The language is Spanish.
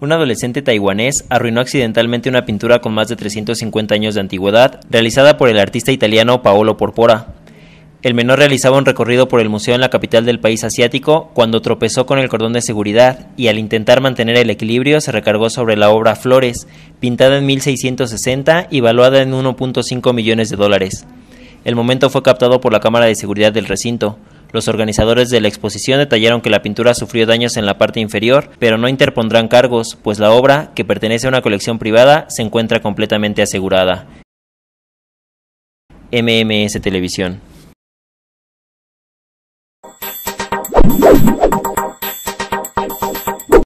un adolescente taiwanés arruinó accidentalmente una pintura con más de 350 años de antigüedad realizada por el artista italiano Paolo Porpora. El menor realizaba un recorrido por el museo en la capital del país asiático cuando tropezó con el cordón de seguridad y al intentar mantener el equilibrio se recargó sobre la obra Flores, pintada en 1660 y valuada en 1.5 millones de dólares. El momento fue captado por la cámara de seguridad del recinto. Los organizadores de la exposición detallaron que la pintura sufrió daños en la parte inferior, pero no interpondrán cargos, pues la obra, que pertenece a una colección privada, se encuentra completamente asegurada. MMS Televisión.